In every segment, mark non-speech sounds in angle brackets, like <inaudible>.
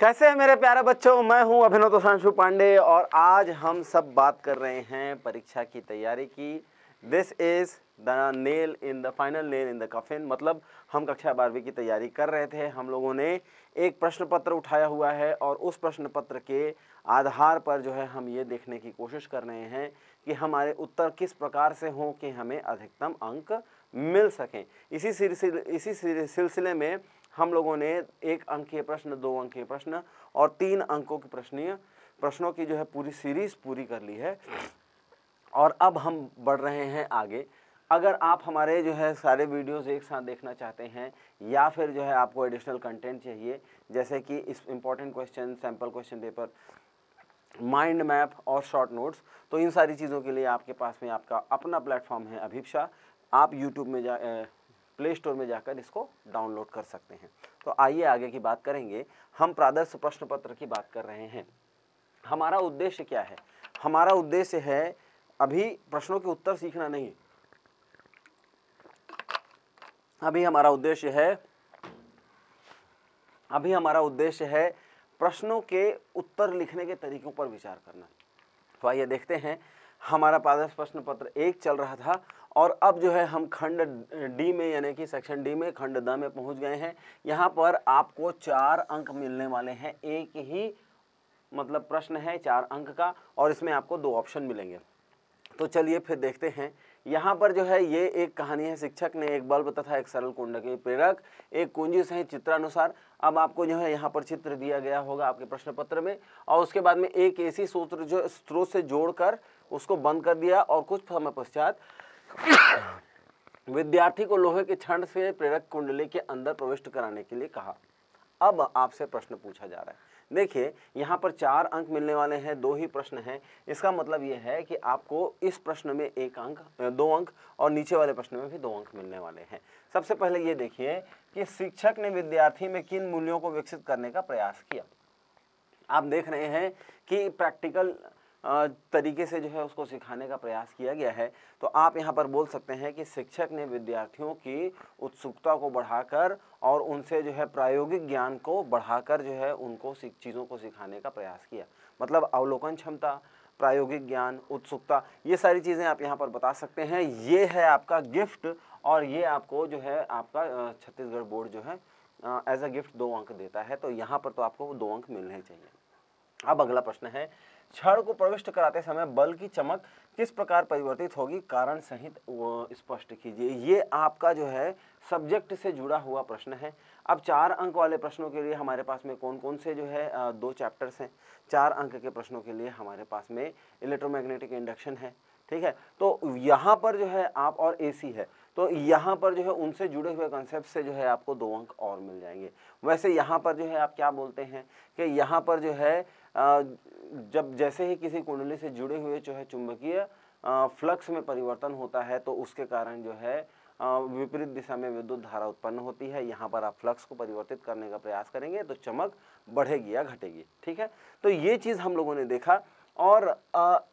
कैसे हैं मेरे प्यारे बच्चों मैं हूं अभिनव शांशु तो पांडे और आज हम सब बात कर रहे हैं परीक्षा की तैयारी की this is the nail in the final nail in the coffin मतलब हम कक्षा बारहवीं की तैयारी कर रहे थे हम लोगों ने एक प्रश्न पत्र उठाया हुआ है और उस प्रश्न पत्र के आधार पर जो है हम ये देखने की कोशिश कर रहे हैं कि हमारे उत्तर किस प्रकार से हों कि हमें अधिकतम अंक मिल सकें इसी सिलसिले इसी सिलसिले में हम लोगों ने एक अंकीय प्रश्न दो अंकीय प्रश्न और तीन अंकों के प्रश्नीय प्रश्नों की जो है पूरी सीरीज पूरी कर ली है और अब हम बढ़ रहे हैं आगे अगर आप हमारे जो है सारे वीडियोस एक साथ देखना चाहते हैं या फिर जो है आपको एडिशनल कंटेंट चाहिए जैसे कि इस important question sample question paper mind map और शॉर्ट नोट्स तो इन सारी चीज़ों के लिए आपके पास में आपका अपना प्लेटफॉर्म है अभिप्सा आप यूट्यूब में जा प्ले स्टोर में जाकर इसको डाउनलोड कर सकते हैं तो आइए आगे की बात करेंगे हम प्रादर्श प्रश्न पत्र की बात कर रहे हैं हमारा उद्देश्य क्या है हमारा उद्देश्य है अभी प्रश्नों के उत्तर सीखना नहीं अभी हमारा उद्देश्य है अभी हमारा उद्देश्य है प्रश्नों के उत्तर लिखने के तरीकों पर विचार करना तो आइए देखते हैं हमारा प्रादर्श प्रश्न पत्र एक चल रहा था और अब जो है हम खंड डी में यानी कि सेक्शन डी में खंड द में पहुंच गए हैं यहाँ पर आपको चार अंक मिलने वाले हैं एक ही मतलब प्रश्न है चार अंक का और इसमें आपको दो ऑप्शन मिलेंगे तो चलिए फिर देखते हैं यहाँ पर जो है ये एक कहानी है शिक्षक ने एक बल्ब तथा एक सरल कुंड के प्रेरक एक कुंजी सहित चित्रानुसार अब आपको जो है यहाँ पर चित्र दिया गया होगा आपके प्रश्न पत्र में और उसके बाद में एक ऐसी सूत्र जो स्रोत से जोड़कर उसको बंद कर दिया और कुछ समय पश्चात विद्यार्थी को लोहे के छंड से प्रेरक कुंडली के अंदर प्रविष्ट कराने के लिए कहा अब आपसे प्रश्न पूछा जा रहा है देखिए यहाँ पर चार अंक मिलने वाले हैं दो ही प्रश्न हैं इसका मतलब ये है कि आपको इस प्रश्न में एक अंक दो अंक और नीचे वाले प्रश्न में भी दो अंक मिलने वाले हैं सबसे पहले ये देखिए कि शिक्षक ने विद्यार्थी में किन मूल्यों को विकसित करने का प्रयास किया आप देख रहे हैं कि प्रैक्टिकल तरीके से जो है उसको सिखाने का प्रयास किया गया है तो आप यहाँ पर बोल सकते हैं कि शिक्षक ने विद्यार्थियों की उत्सुकता को बढ़ाकर और उनसे जो है प्रायोगिक ज्ञान को बढ़ाकर जो है उनको चीज़ों को सिखाने का प्रयास किया मतलब अवलोकन क्षमता प्रायोगिक ज्ञान उत्सुकता ये सारी चीज़ें आप यहाँ पर बता सकते हैं ये है आपका गिफ्ट और ये आपको जो है आपका छत्तीसगढ़ बोर्ड जो है एज अ गिफ्ट दो अंक देता है तो यहाँ पर तो आपको दो अंक मिलने चाहिए अब अगला प्रश्न है क्षण को प्रविष्ट कराते समय बल की चमक किस प्रकार परिवर्तित होगी कारण सहित स्पष्ट कीजिए ये आपका जो है सब्जेक्ट से जुड़ा हुआ प्रश्न है अब चार अंक वाले प्रश्नों के लिए हमारे पास में कौन कौन से जो है दो चैप्टर्स हैं चार अंक के प्रश्नों के लिए हमारे पास में इलेक्ट्रोमैग्नेटिक इंडक्शन है ठीक है तो यहाँ पर जो है आप और ए है तो यहाँ पर जो है उनसे जुड़े हुए कंसेप्ट से जो है आपको दो अंक और मिल जाएंगे वैसे यहाँ पर जो है आप क्या बोलते हैं कि यहाँ पर जो है जब जैसे ही किसी कुंडली से जुड़े हुए जो है चुंबकीय फ्लक्स में परिवर्तन होता है तो उसके कारण जो है विपरीत दिशा में विद्युत धारा उत्पन्न होती है यहाँ पर आप फ्लक्स को परिवर्तित करने का प्रयास करेंगे तो चमक बढ़ेगी या घटेगी ठीक है तो ये चीज़ हम लोगों ने देखा और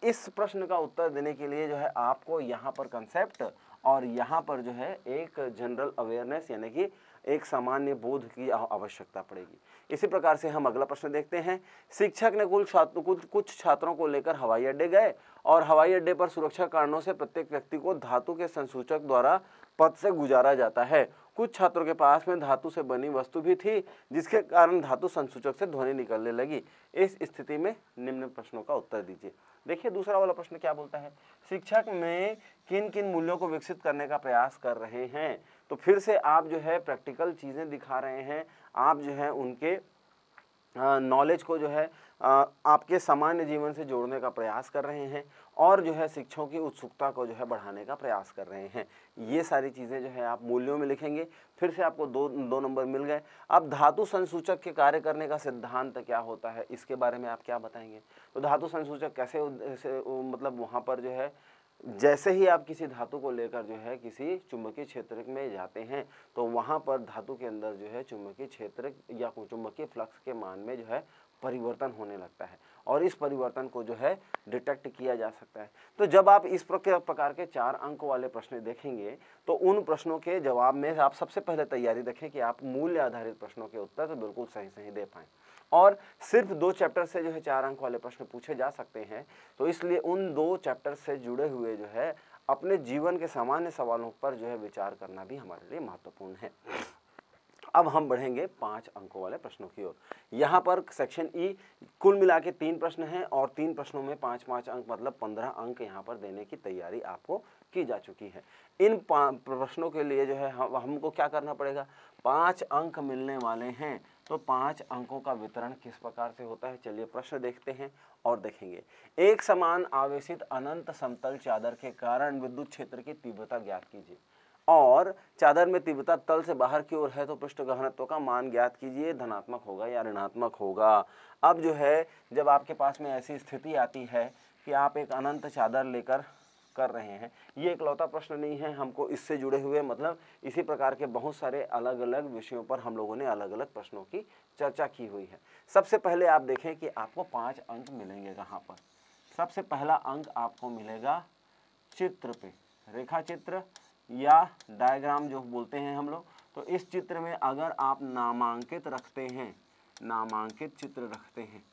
इस प्रश्न का उत्तर देने के लिए जो है आपको यहाँ पर कंसेप्ट और यहाँ पर जो है एक जनरल अवेयरनेस यानी कि एक सामान्य बोध की आवश्यकता पड़ेगी इसी प्रकार से हम अगला प्रश्न देखते हैं शिक्षक ने कुल छात्र कुछ छात्रों को लेकर हवाई अड्डे गए और हवाई अड्डे पर सुरक्षा कारणों से प्रत्येक व्यक्ति को धातु के संसूचक द्वारा पद से गुजारा जाता है कुछ छात्रों के पास में धातु से बनी वस्तु भी थी जिसके कारण धातु संसूचक से ध्वनि निकलने लगी इस स्थिति में निम्न प्रश्नों का उत्तर दीजिए देखिए दूसरा वाला प्रश्न क्या बोलता है शिक्षक में किन किन मूल्यों को विकसित करने का प्रयास कर रहे हैं तो फिर से आप जो है प्रैक्टिकल चीज़ें दिखा रहे हैं आप जो है उनके नॉलेज को जो है आपके सामान्य जीवन से जोड़ने का प्रयास कर रहे हैं और जो है शिक्षकों की उत्सुकता को जो है बढ़ाने का प्रयास कर रहे हैं ये सारी चीज़ें जो है आप मूल्यों में लिखेंगे फिर से आपको दो दो नंबर मिल गए अब धातु संसूचक के कार्य करने का सिद्धांत क्या होता है इसके बारे में आप क्या बताएंगे तो धातु संसूचक कैसे मतलब वहाँ पर जो है जैसे ही आप किसी धातु को लेकर जो है किसी चुंबकीय क्षेत्र में जाते हैं तो वहाँ पर धातु के अंदर जो है चुंबकीय क्षेत्र या चुंबकीय फ्लक्स के मान में जो है परिवर्तन होने लगता है और इस परिवर्तन को जो है डिटेक्ट किया जा सकता है तो जब आप इस प्रकार के चार अंक वाले प्रश्न देखेंगे तो उन प्रश्नों के जवाब में आप सबसे पहले तैयारी रखें कि आप मूल्य आधारित प्रश्नों के उत्तर तो बिल्कुल सही सही दे पाएँ और सिर्फ दो चैप्टर से जो है चार अंक वाले प्रश्न पूछे जा सकते हैं तो इसलिए उन दो चैप्टर से जुड़े हुए जो है अपने जीवन के सामान्य सवालों पर जो है विचार करना भी हमारे लिए महत्वपूर्ण है अब हम बढ़ेंगे पांच अंकों वाले प्रश्नों की ओर यहाँ पर सेक्शन ई e कुल मिला के तीन प्रश्न हैं और तीन प्रश्नों में पांच पांच अंक मतलब पंद्रह अंक यहाँ पर देने की तैयारी आपको की जा चुकी है इन प्रश्नों के लिए जो है हम हमको क्या करना पड़ेगा पांच अंक मिलने वाले हैं तो पांच अंकों का वितरण किस प्रकार से होता है चलिए प्रश्न देखते हैं और देखेंगे एक समान आवेशित अनंत समतल चादर के कारण विद्युत क्षेत्र की तीव्रता ज्ञात कीजिए और चादर में तीव्रता तल से बाहर की ओर है तो पृष्ठ गहनत्व का मान ज्ञात कीजिए धनात्मक होगा या ऋणात्मक होगा अब जो है जब आपके पास में ऐसी स्थिति आती है कि आप एक अनंत चादर लेकर कर रहे हैं ये एक लौता प्रश्न नहीं है हमको इससे जुड़े हुए मतलब इसी प्रकार के बहुत सारे अलग अलग विषयों पर हम लोगों ने अलग अलग प्रश्नों की चर्चा की हुई है सबसे पहले आप देखें कि आपको पाँच अंक मिलेंगे कहाँ पर सबसे पहला अंक आपको मिलेगा चित्र पे रेखा चित्र या डायग्राम जो बोलते हैं हम लोग तो इस चित्र में अगर आप नामांकित रखते हैं नामांकित चित्र रखते हैं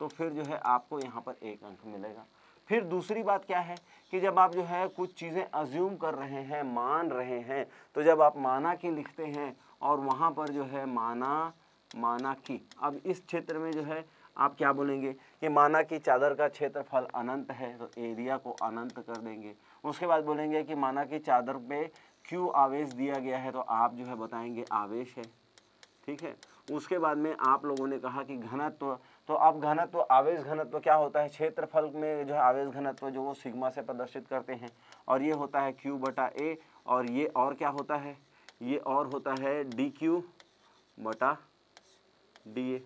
तो फिर जो है आपको यहाँ पर एक अंक मिलेगा फिर दूसरी बात क्या है कि जब आप जो है कुछ चीज़ें अज्यूम कर रहे हैं मान रहे हैं तो जब आप माना की लिखते हैं और वहाँ पर जो है माना माना की अब इस क्षेत्र में जो है आप क्या बोलेंगे कि माना की चादर का क्षेत्रफल अनंत है तो एरिया को अनंत कर देंगे उसके बाद बोलेंगे कि माना की चादर पे क्यों आवेश दिया गया है तो आप जो है बताएंगे आवेश है ठीक है उसके बाद में आप लोगों ने कहा कि घनत्व तो अब घनत्व आवेश घनत्व क्या होता है क्षेत्रफल में जो है आवेश घनत्व जो वो सिग्मा से प्रदर्शित करते हैं और ये होता है क्यू बटा ए और ये और क्या होता है ये और होता है डी क्यू बटा डी ए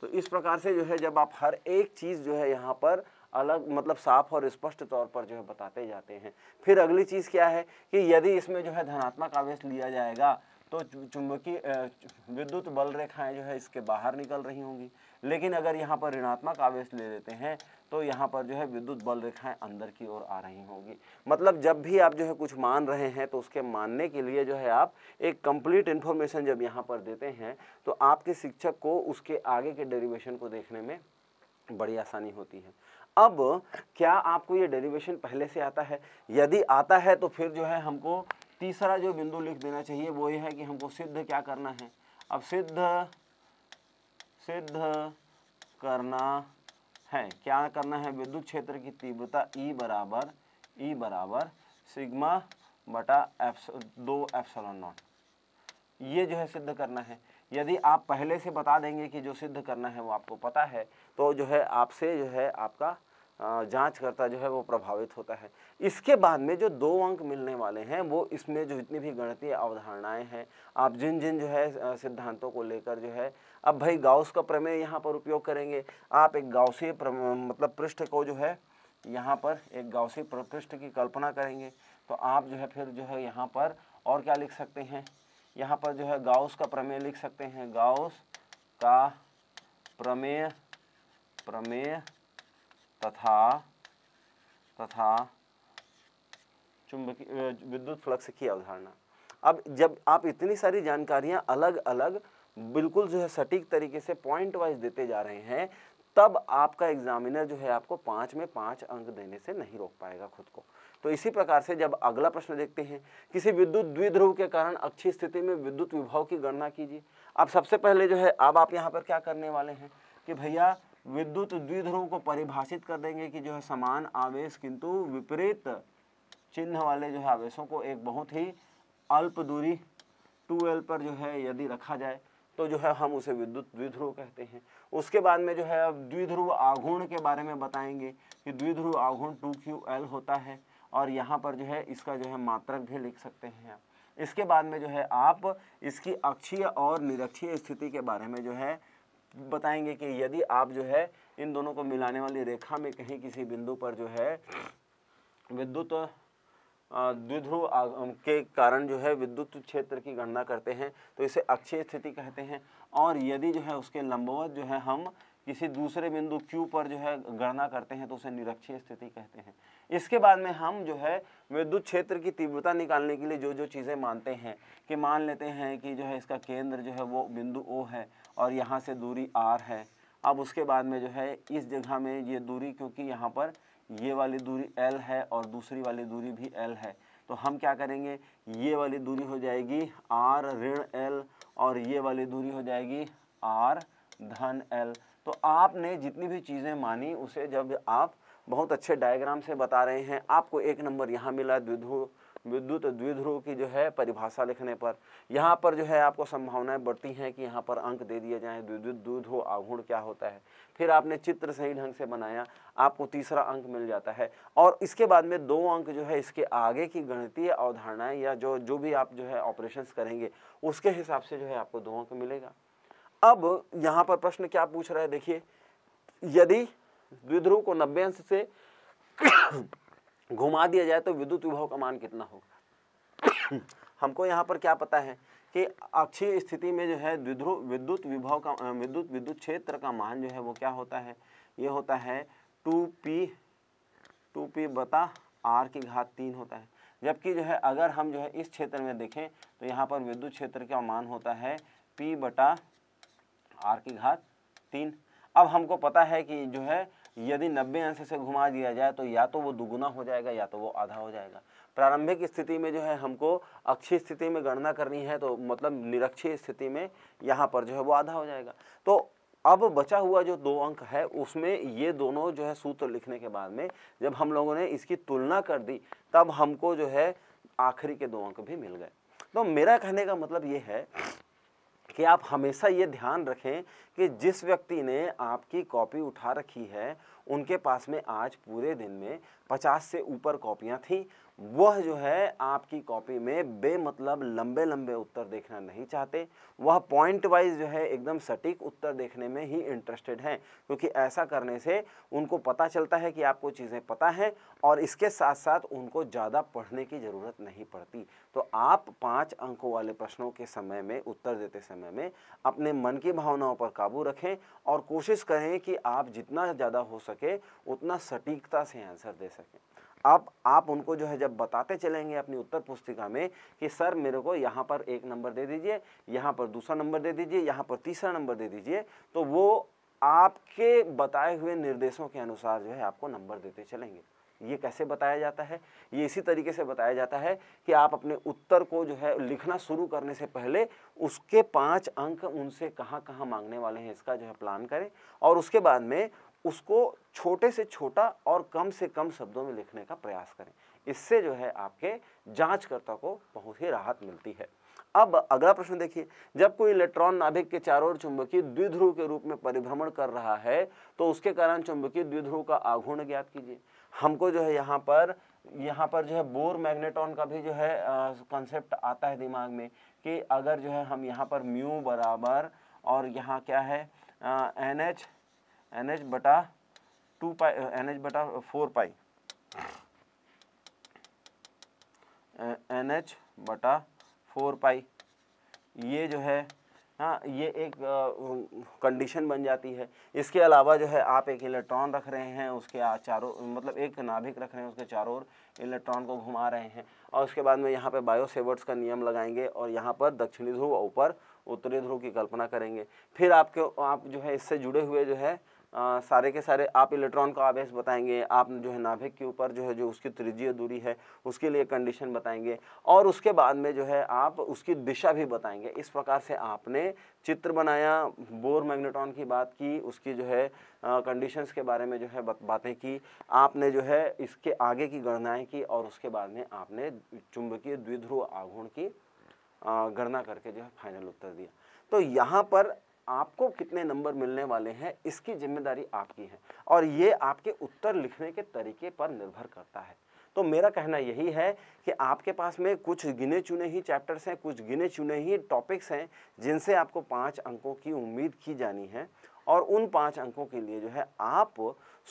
तो इस प्रकार से जो है जब आप हर एक चीज़ जो है यहाँ पर अलग मतलब साफ और स्पष्ट तौर पर जो है बताते जाते हैं फिर अगली चीज़ क्या है कि यदि इसमें जो है धनात्मक आवेश लिया जाएगा तो चुंबकीय विद्युत बल रेखाएं जो है इसके बाहर निकल रही होंगी लेकिन अगर यहाँ पर ऋणात्मक आवेश ले लेते हैं तो यहाँ पर जो है विद्युत बल रेखाएं अंदर की ओर आ रही होंगी मतलब जब भी आप जो है कुछ मान रहे हैं तो उसके मानने के लिए जो है आप एक कंप्लीट इन्फॉर्मेशन जब यहाँ पर देते हैं तो आपके शिक्षक को उसके आगे के डेरिवेशन को देखने में बड़ी आसानी होती है अब क्या आपको ये डेरिवेशन पहले से आता है यदि आता है तो फिर जो है हमको तीसरा जो बिंदु लिख देना चाहिए वो ये है कि हमको सिद्ध क्या करना है अब सिद्ध सिद्ध करना है क्या करना है विद्युत क्षेत्र की तीव्रता E बराबर E बराबर सिग्मा बटा एफ दो एप्सलॉन नॉट ये जो है सिद्ध करना है यदि आप पहले से बता देंगे कि जो सिद्ध करना है वो आपको पता है तो जो है आपसे जो है आपका जांच करता जो है वो प्रभावित होता है इसके बाद में जो दो अंक मिलने वाले हैं वो इसमें जो जितनी भी गणतीय अवधारणाएं हैं आप जिन जिन जो है सिद्धांतों को लेकर जो है अब भाई गाउस का प्रमेय यहाँ पर उपयोग करेंगे आप एक गाउसीय मतलब पृष्ठ को जो है यहाँ पर एक गाउसीय पृष्ठ की कल्पना करेंगे तो आप जो है फिर जो है यहाँ पर और क्या लिख सकते हैं यहाँ पर जो है गाउस का प्रमेय लिख सकते हैं गाउस का प्रमेय प्रमेय तथा तथा चुंबकीय विद्युत फ्लक्स की अवधारणा अब जब आप इतनी सारी जानकारियां अलग अलग बिल्कुल जो है सटीक तरीके से पॉइंट वाइज देते जा रहे हैं तब आपका एग्जामिनर जो है आपको पाँच में पाँच अंक देने से नहीं रोक पाएगा खुद को तो इसी प्रकार से जब अगला प्रश्न देखते हैं किसी विद्युत द्विध्रुव के कारण अच्छी स्थिति में विद्युत विभव की गणना कीजिए अब सबसे पहले जो है अब आप यहाँ पर क्या करने वाले हैं कि भैया विद्युत द्विध्रुव को परिभाषित कर देंगे कि जो है समान आवेश किंतु विपरीत चिन्ह वाले जो है आवेशों को एक बहुत ही अल्प दूरी टू एल पर जो है यदि रखा जाए तो जो है हम उसे विद्युत द्विध्रुव कहते हैं उसके बाद में जो है अब द्विध्रुव आघूर्ण के बारे में बताएंगे कि द्विध्रुव आघूर्ण टू क्यू एल होता है और यहाँ पर जो है इसका जो है मात्रक भी लिख सकते हैं आप इसके बाद में जो है आप इसकी अक्षीय और निरक्षीय स्थिति के बारे में जो है बताएंगे कि यदि आप जो है इन दोनों को मिलाने वाली रेखा में कहीं किसी बिंदु पर जो है विद्युत तो द्विध्रुव के कारण जो है विद्युत क्षेत्र की गणना करते हैं तो इसे अक्षय स्थिति कहते हैं और यदि जो है उसके लंबवत जो है हम किसी दूसरे बिंदु Q पर जो है गणना करते हैं तो उसे निरक्षीय स्थिति कहते हैं इसके बाद में हम जो है विद्युत क्षेत्र की तीव्रता निकालने के लिए जो जो चीज़ें मानते हैं कि मान लेते हैं कि जो है इसका केंद्र जो है वो बिंदु O है और यहाँ से दूरी आर है अब उसके बाद में जो है इस जगह में ये दूरी क्योंकि यहाँ पर ये वाली दूरी एल है और दूसरी वाली दूरी भी एल है तो हम क्या करेंगे ये वाली दूरी हो जाएगी आर ऋण एल और ये वाली दूरी हो जाएगी आर धन एल तो आपने जितनी भी चीज़ें मानी उसे जब आप बहुत अच्छे डायग्राम से बता रहे हैं आपको एक नंबर यहाँ मिला द्विधु विद्युत द्विध्रुव की जो है परिभाषा लिखने पर यहाँ पर जो है आपको संभावनाएं बढ़ती हैं कि यहाँ पर अंक दे दिए जाएं विद्युत द्विध्रुव आघूर्ण क्या होता है फिर आपने चित्र सही ढंग से बनाया आपको तीसरा अंक मिल जाता है और इसके बाद में दो अंक जो है इसके आगे की गणितीय अवधारणाएँ या जो जो भी आप जो है ऑपरेशन करेंगे उसके हिसाब से जो है आपको दो अंक मिलेगा अब यहाँ पर प्रश्न क्या पूछ रहा है देखिए यदि द्विध्रुव को नब्बे अंश से घुमा दिया जाए तो विद्युत विभव का मान कितना होगा <coughs> हमको यहाँ पर क्या पता है कि अक्षीय स्थिति में जो है द्विध्रुव विद्युत विभव का विद्युत विद्युत क्षेत्र का मान जो है वो क्या होता है ये होता है टू पी टू पी बता आर की घात तीन होता है जबकि जो है अगर हम जो है इस क्षेत्र में देखें तो यहाँ पर विद्युत क्षेत्र का मान होता है पी बटा आर की घात तीन अब हमको पता है कि जो है यदि नब्बे अंश से घुमा दिया जाए तो या तो वो दुगुना हो जाएगा या तो वो आधा हो जाएगा प्रारंभिक स्थिति में जो है हमको अक्षी स्थिति में गणना करनी है तो मतलब निरक्षी स्थिति में यहाँ पर जो है वो आधा हो जाएगा तो अब बचा हुआ जो दो अंक है उसमें ये दोनों जो है सूत्र लिखने के बाद में जब हम लोगों ने इसकी तुलना कर दी तब हमको जो है आखिरी के दो अंक भी मिल गए तो मेरा कहने का मतलब ये है कि आप हमेशा ये ध्यान रखें कि जिस व्यक्ति ने आपकी कॉपी उठा रखी है उनके पास में आज पूरे दिन में 50 से ऊपर कॉपियां थीं वह जो है आपकी कॉपी में बेमतलब लंबे लंबे उत्तर देखना नहीं चाहते वह पॉइंट वाइज जो है एकदम सटीक उत्तर देखने में ही इंटरेस्टेड हैं क्योंकि ऐसा करने से उनको पता चलता है कि आपको चीज़ें पता हैं और इसके साथ साथ उनको ज़्यादा पढ़ने की ज़रूरत नहीं पड़ती तो आप पाँच अंकों वाले प्रश्नों के समय में उत्तर देते समय में अपने मन की भावनाओं पर काबू रखें और कोशिश करें कि आप जितना ज़्यादा हो सके उतना सटीकता से आंसर दे सकें अब आप उनको जो है जब बताते चलेंगे अपनी उत्तर पुस्तिका में कि सर मेरे को यहाँ पर एक नंबर दे दीजिए यहाँ पर दूसरा नंबर दे दीजिए यहाँ पर तीसरा नंबर दे दीजिए तो वो आपके बताए हुए निर्देशों के अनुसार जो है आपको नंबर देते चलेंगे ये कैसे बताया जाता है ये इसी तरीके से बताया जाता है कि आप अपने उत्तर को जो है लिखना शुरू करने से पहले उसके पाँच अंक उनसे कहाँ कहाँ मांगने वाले हैं इसका जो है प्लान करें और उसके बाद में उसको छोटे से छोटा और कम से कम शब्दों में लिखने का प्रयास करें इससे जो है आपके जांचकर्ता को बहुत ही राहत मिलती है अब अगला प्रश्न देखिए जब कोई इलेक्ट्रॉन नाभिक के चारों ओर चुंबकीय द्विध्रुव के रूप में परिभ्रमण कर रहा है तो उसके कारण चुंबकीय द्विध्रुव का आघूर्ण ज्ञात कीजिए हमको जो है यहाँ पर यहाँ पर जो है बोर मैग्नेटॉन का भी जो है कॉन्सेप्ट आता है दिमाग में कि अगर जो है हम यहाँ पर म्यू बराबर और यहाँ क्या है एन एच एन एच बटा टू पाई एन एच बटा फोर पाई एन एच बटा फोर पाई ये जो है हाँ ये एक कंडीशन बन जाती है इसके अलावा जो है आप एक इलेक्ट्रॉन रख रहे हैं उसके चारों मतलब एक नाभिक रख रहे हैं उसके चारों ओर इलेक्ट्रॉन को घुमा रहे हैं और उसके बाद में यहाँ पे बायोसेवर्ट्स का नियम लगाएंगे और यहाँ पर दक्षिणी ध्रुव ऊपर उत्तरी ध्रुव की कल्पना करेंगे फिर आपके आप जो है इससे जुड़े हुए जो है आ, सारे के सारे आप इलेक्ट्रॉन का आवेश बताएंगे आप जो है नाभिक के ऊपर जो है जो उसकी त्रिज्यीय दूरी है उसके लिए कंडीशन बताएंगे और उसके बाद में जो है आप उसकी दिशा भी बताएंगे इस प्रकार से आपने चित्र बनाया बोर मैग्नेट्रॉन की बात की उसकी जो है कंडीशंस के बारे में जो है बातें की आपने जो है इसके आगे की गणनाएँ की और उसके बाद में आपने चुंबकीय द्विध्रुव आघूर्ण की गणना करके जो है फाइनल उत्तर दिया तो यहाँ पर आपको कितने नंबर मिलने वाले हैं इसकी जिम्मेदारी आपकी है और ये आपके उत्तर लिखने के तरीके पर निर्भर करता है तो मेरा कहना यही है कि आपके पास में कुछ गिने चुने ही चैप्टर्स हैं कुछ गिने चुने ही टॉपिक्स हैं जिनसे आपको पाँच अंकों की उम्मीद की जानी है और उन पाँच अंकों के लिए जो है आप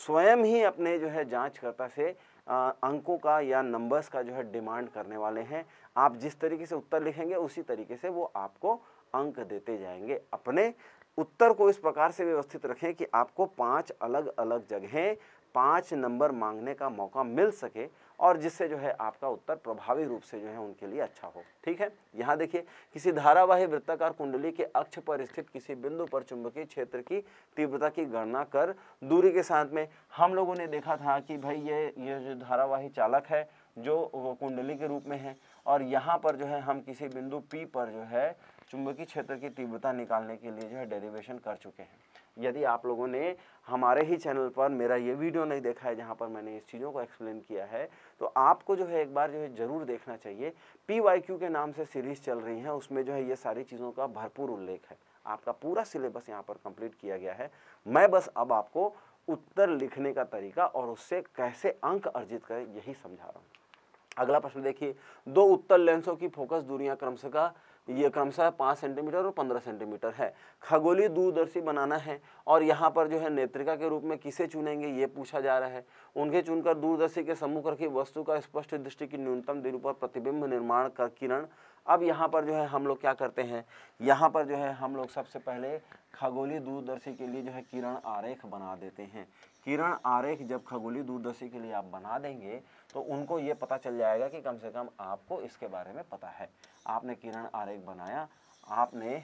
स्वयं ही अपने जो है जाँचकर्ता से आ, अंकों का या नंबर्स का जो है डिमांड करने वाले हैं आप जिस तरीके से उत्तर लिखेंगे उसी तरीके से वो आपको अंक देते जाएंगे अपने उत्तर को इस प्रकार से व्यवस्थित रखें कि आपको पांच अलग अलग जगहें पाँच नंबर मांगने का मौका मिल सके और जिससे जो है आपका उत्तर प्रभावी रूप से जो है उनके लिए अच्छा हो ठीक है यहाँ देखिए किसी धारावाही वृत्ताकार कुंडली के अक्ष पर स्थित किसी बिंदु पर चुंबकीय क्षेत्र की तीव्रता की गणना कर दूरी के साथ में हम लोगों ने देखा था कि भाई ये ये जो धारावाही चालक है जो कुंडली के रूप में है और यहाँ पर जो है हम किसी बिंदु पी पर जो है चुंबकीय क्षेत्र की तीव्रता निकालने के लिए जो है डेरिवेशन कर चुके हैं यदि आप लोगों ने हमारे ही चैनल पर मेरा ये वीडियो नहीं देखा है जहाँ पर मैंने इस चीज़ों को एक्सप्लेन किया है तो आपको जो है एक बार जो है ज़रूर देखना चाहिए पी वाई क्यू के नाम से सीरीज़ चल रही है उसमें जो है ये सारी चीज़ों का भरपूर उल्लेख है आपका पूरा सिलेबस यहाँ पर कंप्लीट किया गया है मैं बस अब आपको उत्तर लिखने का तरीका और उससे कैसे अंक अर्जित करें यही समझा रहा हूँ अगला प्रश्न देखिए दो उत्तर लेंसों की फोकस दूरियां क्रमशः ये क्रमशः पाँच सेंटीमीटर और पंद्रह सेंटीमीटर है खगोलीय दूरदर्शी बनाना है और यहाँ पर जो है नेत्रिका के रूप में किसे चुनेंगे ये पूछा जा रहा है उनके चुनकर दूरदर्शी के सम्मुख रखी वस्तु का स्पष्ट दृष्टि की न्यूनतम दिन पर प्रतिबिंब निर्माण कर किरण अब यहाँ पर जो है हम लोग क्या करते हैं यहाँ पर जो है हम लोग सबसे पहले खगोलीय दूरदर्शी के लिए जो है किरण आरेख बना देते हैं किरण आरेख जब खगोली दूरदर्शी के लिए आप बना देंगे तो उनको ये पता चल जाएगा कि कम से कम आपको इसके बारे में पता है आपने किरण आरेख बनाया आपने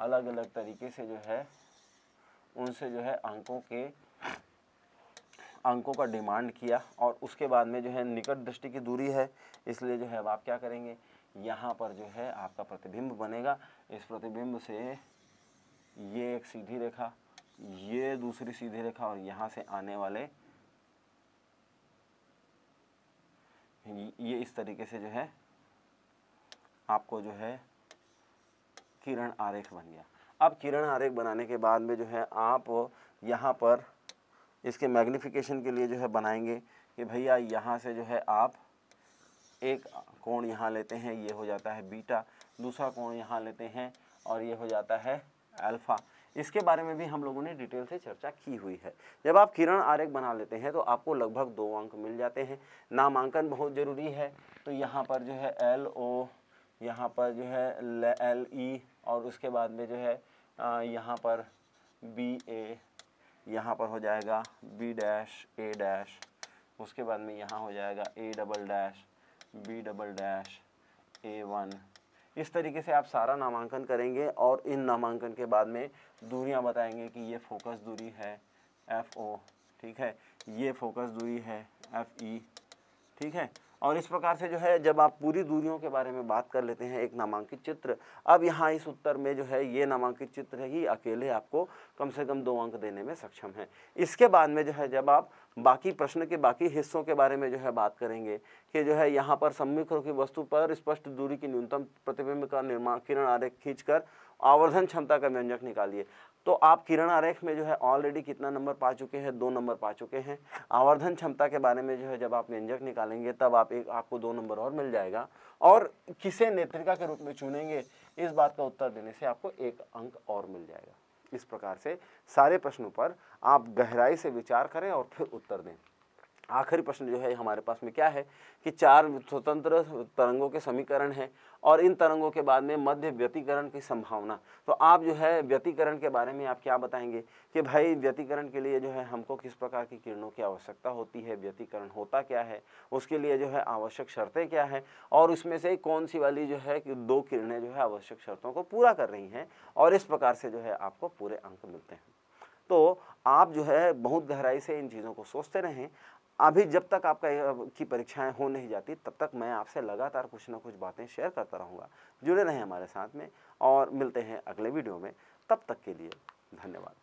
अलग अलग तरीके से जो है उनसे जो है अंकों के अंकों का डिमांड किया और उसके बाद में जो है निकट दृष्टि की दूरी है इसलिए जो है अब आप क्या करेंगे यहाँ पर जो है आपका प्रतिबिंब बनेगा इस प्रतिबिंब से ये एक सीधी रेखा ये दूसरी सीधी रेखा और यहाँ से आने वाले ये इस तरीके से जो है आपको जो है किरण आरेख बन गया अब किरण आरेख बनाने के बाद में जो है आप यहाँ पर इसके मैग्निफिकेशन के लिए जो है बनाएंगे कि भैया यहाँ से जो है आप एक कोण यहाँ लेते हैं ये हो जाता है बीटा दूसरा कोण यहाँ लेते हैं और ये हो जाता है अल्फ़ा इसके बारे में भी हम लोगों ने डिटेल से चर्चा की हुई है जब आप किरण आरेख बना लेते हैं तो आपको लगभग दो अंक मिल जाते हैं नामांकन बहुत ज़रूरी है तो यहाँ पर जो है एल ओ यहाँ पर जो है एल ई e, और उसके बाद में जो है यहाँ पर बी ए यहाँ पर हो जाएगा बी डैश ए डैश उसके बाद में यहाँ हो जाएगा A double dash B double dash A one इस तरीके से आप सारा नामांकन करेंगे और इन नामांकन के बाद में दूरियां बताएंगे कि ये फोकस दूरी है एफ ओ ठीक है ये फोकस दूरी है एफ ई e, ठीक है और इस प्रकार से जो है जब आप पूरी दूरियों के बारे में बात कर लेते हैं एक नामांकित चित्र अब यहाँ इस उत्तर में जो है ये नामांकित चित्र ही अकेले आपको कम से कम दो अंक देने में सक्षम है इसके बाद में जो है जब आप बाकी प्रश्न के बाकी हिस्सों के बारे में जो है बात करेंगे कि जो है यहाँ पर सम्मुख की वस्तु पर स्पष्ट दूरी की न्यूनतम प्रतिबिंब का निर्माण किरण आरेख खींचकर आवर्धन क्षमता का व्यंजक निकालिए तो आप किरण आरेख में जो है ऑलरेडी कितना नंबर पा चुके हैं दो नंबर पा चुके हैं आवर्धन क्षमता के बारे में जो है जब आप व्यंजक निकालेंगे तब आप एक आपको दो नंबर और मिल जाएगा और किसे नेत्रिका के रूप में चुनेंगे इस बात का उत्तर देने से आपको एक अंक और मिल जाएगा इस प्रकार से सारे प्रश्नों पर आप गहराई से विचार करें और फिर उत्तर दें आखिरी प्रश्न जो है हमारे पास में क्या है कि चार स्वतंत्र तरंगों के समीकरण हैं और इन तरंगों के बाद में मध्य व्यतीकरण की संभावना तो आप जो है व्यतीकरण के बारे में आप क्या बताएंगे कि भाई व्यतीकरण के लिए जो है हमको किस प्रकार की किरणों की आवश्यकता होती है व्यतीकरण होता क्या है उसके लिए जो है आवश्यक शर्तें क्या हैं और उसमें से कौन सी वाली जो है कि दो किरणें जो है आवश्यक शर्तों को पूरा कर रही हैं और इस प्रकार से जो है आपको पूरे अंक मिलते हैं तो आप जो है बहुत गहराई से इन चीज़ों को सोचते रहें अभी जब तक आपका की परीक्षाएं हो नहीं जाती तब तक मैं आपसे लगातार कुछ ना कुछ बातें शेयर करता रहूँगा जुड़े रहें हमारे साथ में और मिलते हैं अगले वीडियो में तब तक के लिए धन्यवाद